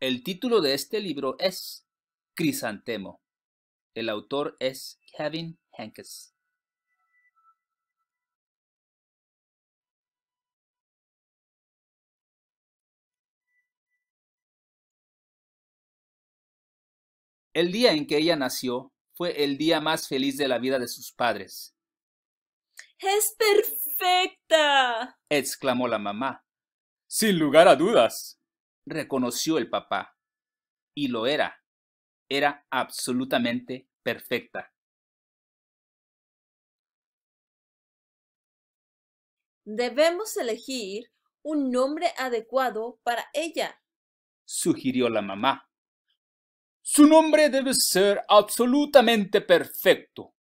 El título de este libro es Crisantemo. El autor es Kevin Hankes. El día en que ella nació fue el día más feliz de la vida de sus padres. ¡Es perfecta! exclamó la mamá. Sin lugar a dudas, reconoció el papá. Y lo era. Era absolutamente perfecta. Debemos elegir un nombre adecuado para ella, sugirió la mamá. Su nombre debe ser absolutamente perfecto,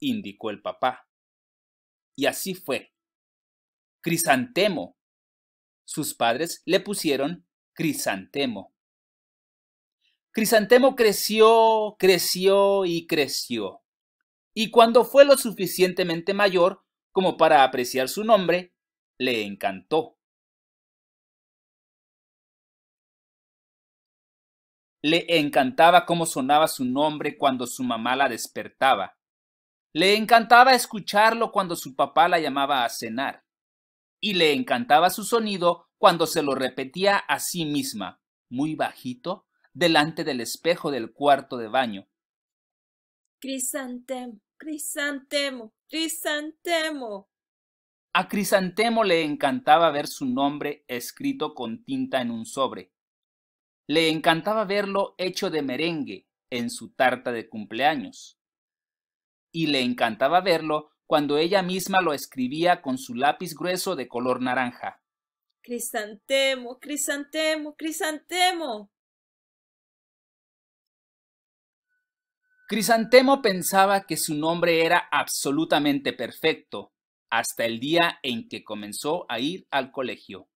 indicó el papá. Y así fue. Crisantemo. Sus padres le pusieron Crisantemo. Crisantemo creció, creció y creció. Y cuando fue lo suficientemente mayor como para apreciar su nombre, le encantó. Le encantaba cómo sonaba su nombre cuando su mamá la despertaba. Le encantaba escucharlo cuando su papá la llamaba a cenar. Y le encantaba su sonido cuando se lo repetía a sí misma, muy bajito, delante del espejo del cuarto de baño. Crisantemo, crisantemo, crisantemo. A Crisantemo le encantaba ver su nombre escrito con tinta en un sobre. Le encantaba verlo hecho de merengue en su tarta de cumpleaños. Y le encantaba verlo cuando ella misma lo escribía con su lápiz grueso de color naranja. Crisantemo, Crisantemo, Crisantemo. Crisantemo pensaba que su nombre era absolutamente perfecto hasta el día en que comenzó a ir al colegio.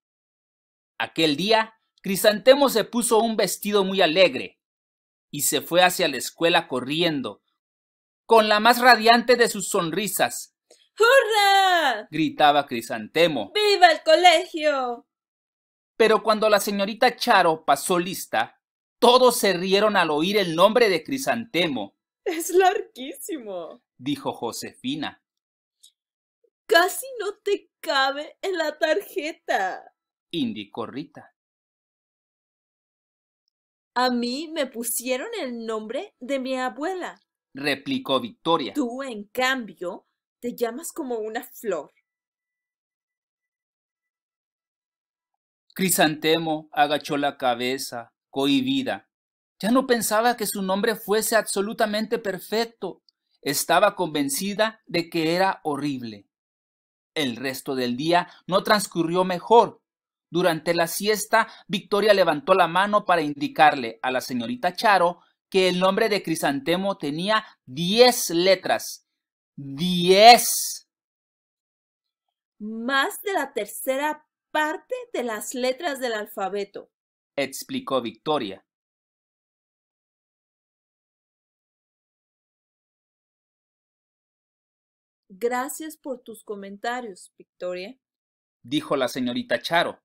Aquel día, Crisantemo se puso un vestido muy alegre y se fue hacia la escuela corriendo, con la más radiante de sus sonrisas, ¡Hurra! gritaba Crisantemo. ¡Viva el colegio! Pero cuando la señorita Charo pasó lista, todos se rieron al oír el nombre de Crisantemo. Es larguísimo, dijo Josefina. Casi no te cabe en la tarjeta, indicó Rita. A mí me pusieron el nombre de mi abuela, replicó Victoria. Tú, en cambio, te llamas como una flor. Crisantemo agachó la cabeza, cohibida. Ya no pensaba que su nombre fuese absolutamente perfecto. Estaba convencida de que era horrible. El resto del día no transcurrió mejor. Durante la siesta, Victoria levantó la mano para indicarle a la señorita Charo que el nombre de Crisantemo tenía diez letras Diez. Más de la tercera parte de las letras del alfabeto, explicó Victoria. Gracias por tus comentarios, Victoria, dijo la señorita Charo.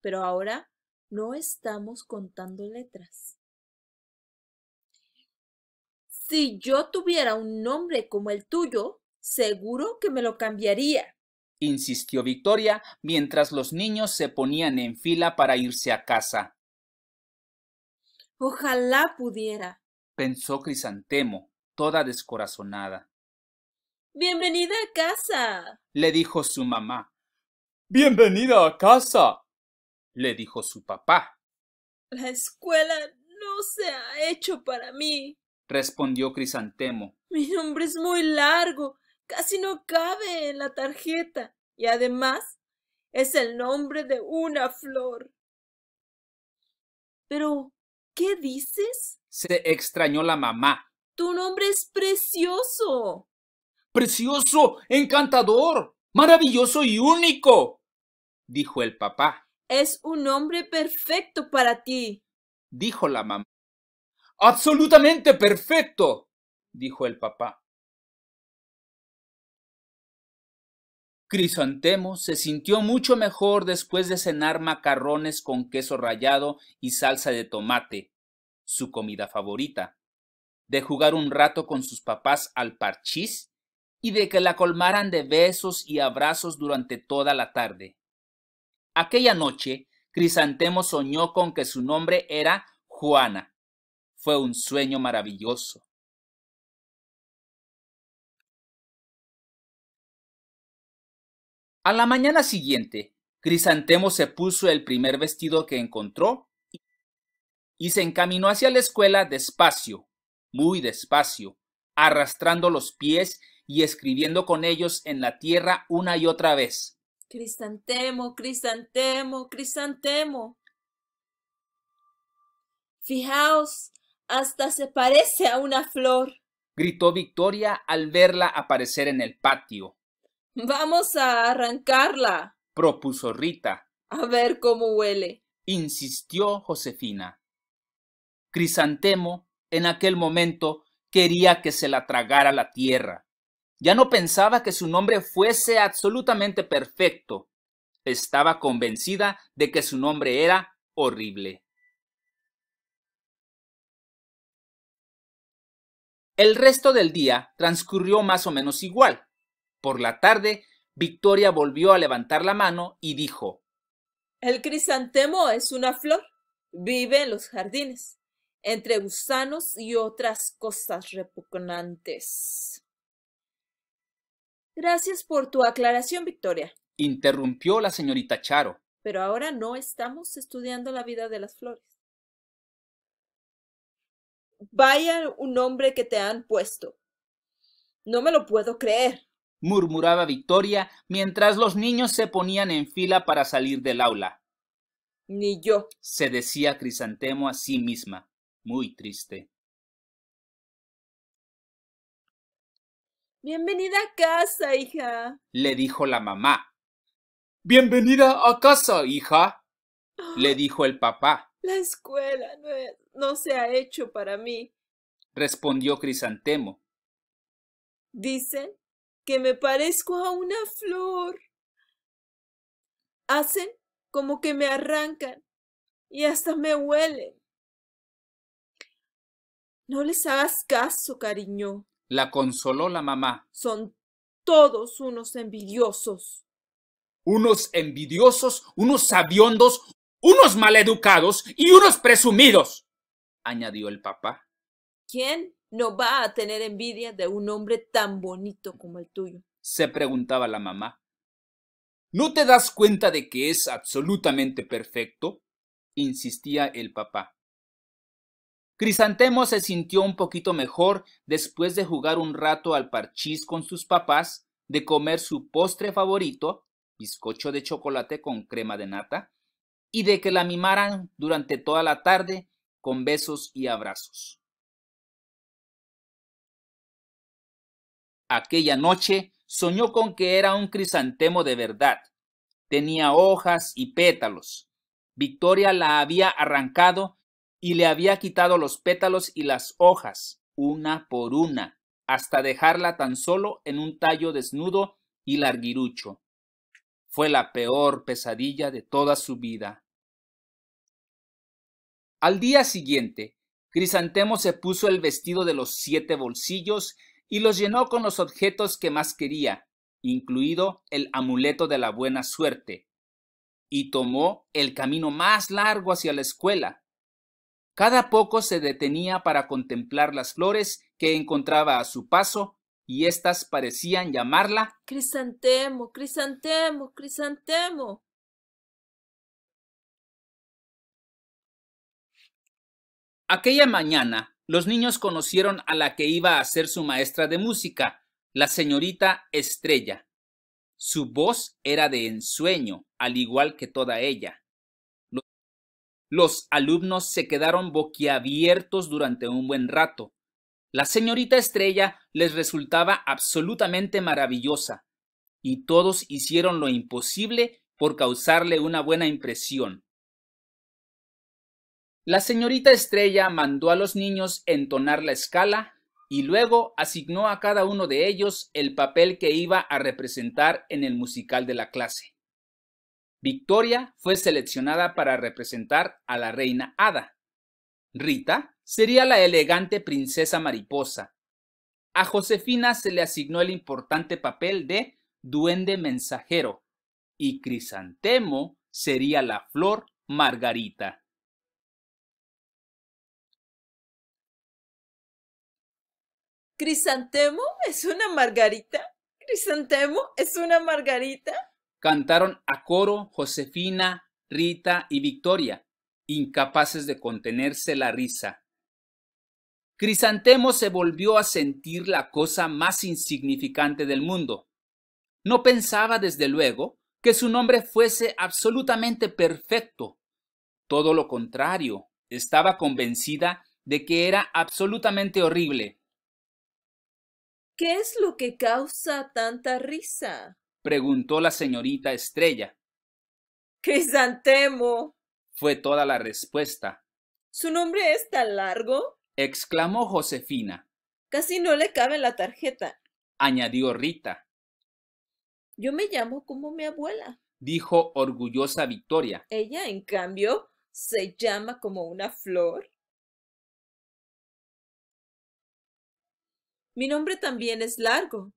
Pero ahora no estamos contando letras. Si yo tuviera un nombre como el tuyo, seguro que me lo cambiaría, insistió Victoria mientras los niños se ponían en fila para irse a casa. Ojalá pudiera, pensó Crisantemo, toda descorazonada. Bienvenida a casa, le dijo su mamá. Bienvenida a casa, le dijo su papá. La escuela no se ha hecho para mí, respondió Crisantemo. Mi nombre es muy largo, casi no cabe en la tarjeta, y además es el nombre de una flor. Pero, ¿qué dices? Se extrañó la mamá. Tu nombre es precioso. Precioso, encantador, maravilloso y único, dijo el papá. Es un nombre perfecto para ti, dijo la mamá. Absolutamente perfecto, dijo el papá. Crisantemo se sintió mucho mejor después de cenar macarrones con queso rallado y salsa de tomate, su comida favorita, de jugar un rato con sus papás al parchís y de que la colmaran de besos y abrazos durante toda la tarde. Aquella noche, Crisantemo soñó con que su nombre era Juana fue un sueño maravilloso. A la mañana siguiente, Crisantemo se puso el primer vestido que encontró y se encaminó hacia la escuela despacio, muy despacio, arrastrando los pies y escribiendo con ellos en la tierra una y otra vez. ¡Crisantemo! ¡Crisantemo! ¡Crisantemo! Fijaos, hasta se parece a una flor. gritó Victoria al verla aparecer en el patio. Vamos a arrancarla, propuso Rita. A ver cómo huele, insistió Josefina. Crisantemo, en aquel momento, quería que se la tragara la tierra. Ya no pensaba que su nombre fuese absolutamente perfecto. Estaba convencida de que su nombre era horrible. El resto del día transcurrió más o menos igual. Por la tarde, Victoria volvió a levantar la mano y dijo El crisantemo es una flor. Vive en los jardines, entre gusanos y otras cosas repugnantes. Gracias por tu aclaración, Victoria. Interrumpió la señorita Charo. Pero ahora no estamos estudiando la vida de las flores. Vaya un nombre que te han puesto. No me lo puedo creer, murmuraba Victoria mientras los niños se ponían en fila para salir del aula. Ni yo, se decía Crisantemo a sí misma, muy triste. Bienvenida a casa, hija, le dijo la mamá. Bienvenida a casa, hija, le dijo el papá. La escuela no, se ha hecho para mí, respondió Crisantemo. Dicen que me parezco a una flor. Hacen como que me arrancan y hasta me huelen. No les hagas caso, cariño. La consoló la mamá. Son todos unos envidiosos. Unos envidiosos, unos sabiondos, unos maleducados y unos presumidos, añadió el papá. ¿Quién no va a tener envidia de un hombre tan bonito como el tuyo? se preguntaba la mamá. ¿No te das cuenta de que es absolutamente perfecto? insistía el papá. Crisantemo se sintió un poquito mejor después de jugar un rato al parchís con sus papás, de comer su postre favorito, bizcocho de chocolate con crema de nata, y de que la mimaran durante toda la tarde con besos y abrazos. Aquella noche soñó con que era un crisantemo de verdad. Tenía hojas y pétalos. Victoria la había arrancado y le había quitado los pétalos y las hojas, una por una, hasta dejarla tan solo en un tallo desnudo y larguirucho. Fue la peor pesadilla de toda su vida. Al día siguiente, Crisantemo se puso el vestido de los siete bolsillos y los llenó con los objetos que más quería, incluido el amuleto de la buena suerte, y tomó el camino más largo hacia la escuela. Cada poco se detenía para contemplar las flores que encontraba a su paso, y éstas parecían llamarla Crisantemo, Crisantemo, Crisantemo. Aquella mañana, los niños conocieron a la que iba a ser su maestra de música, la señorita Estrella. Su voz era de ensueño, al igual que toda ella. Los alumnos se quedaron boquiabiertos durante un buen rato. La señorita Estrella les resultaba absolutamente maravillosa, y todos hicieron lo imposible por causarle una buena impresión. La señorita Estrella mandó a los niños entonar la escala y luego asignó a cada uno de ellos el papel que iba a representar en el musical de la clase. Victoria fue seleccionada para representar a la reina Hada. Rita sería la elegante princesa mariposa. A Josefina se le asignó el importante papel de duende mensajero y Crisantemo sería la flor margarita. ¿Crisantemo es una margarita? ¿Crisantemo es una margarita? Cantaron a coro Josefina, Rita y Victoria, incapaces de contenerse la risa. Crisantemo se volvió a sentir la cosa más insignificante del mundo. No pensaba, desde luego, que su nombre fuese absolutamente perfecto. Todo lo contrario, estaba convencida de que era absolutamente horrible. ¿Qué es lo que causa tanta risa? preguntó la señorita Estrella. Crisantemo. fue toda la respuesta. ¿Su nombre es tan largo? exclamó Josefina. Casi no le cabe la tarjeta, añadió Rita. Yo me llamo como mi abuela, dijo orgullosa Victoria. Ella, en cambio, se llama como una flor. Mi nombre también es largo,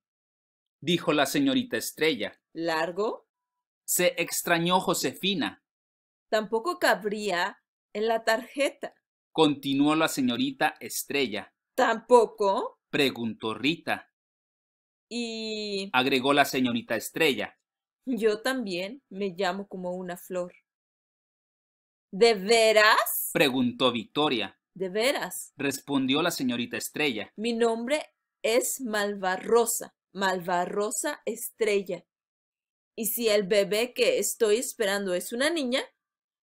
dijo la señorita Estrella. ¿Largo? Se extrañó Josefina. Tampoco cabría en la tarjeta, continuó la señorita Estrella. ¿Tampoco? preguntó Rita. Y... agregó la señorita Estrella. Yo también me llamo como una flor. ¿De veras? preguntó Victoria. ¿De veras? respondió la señorita Estrella. Mi nombre es Malvarrosa, Malvarrosa Estrella. Y si el bebé que estoy esperando es una niña,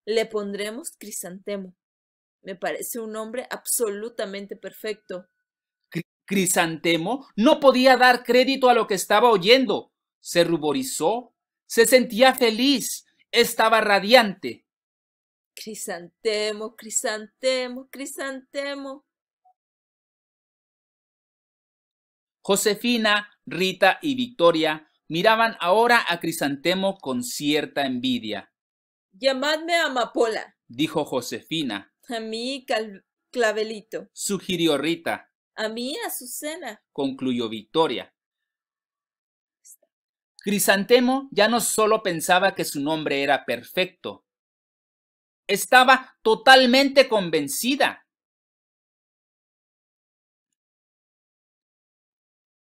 le pondremos Crisantemo. Me parece un nombre absolutamente perfecto. Crisantemo no podía dar crédito a lo que estaba oyendo. Se ruborizó, se sentía feliz, estaba radiante. Crisantemo, Crisantemo, Crisantemo. Josefina, Rita y Victoria miraban ahora a Crisantemo con cierta envidia. Llamadme Amapola, dijo Josefina. A mí clavelito, sugirió Rita. A mí Azucena, concluyó Victoria. Crisantemo ya no solo pensaba que su nombre era perfecto, estaba totalmente convencida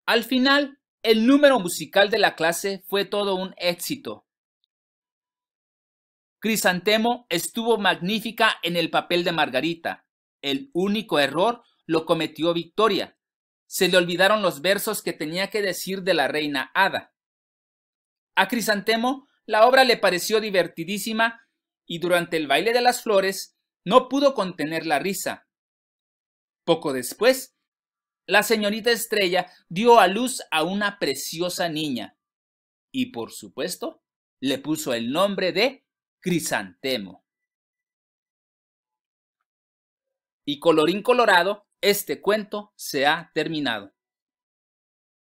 Al final, el número musical de la clase fue todo un éxito. Crisantemo estuvo magnífica en el papel de Margarita. El único error lo cometió Victoria. Se le olvidaron los versos que tenía que decir de la reina Ada. A Crisantemo la obra le pareció divertidísima y durante el baile de las flores no pudo contener la risa. Poco después, la señorita Estrella dio a luz a una preciosa niña y, por supuesto, le puso el nombre de Crisantemo. Y colorín colorado, este cuento se ha terminado.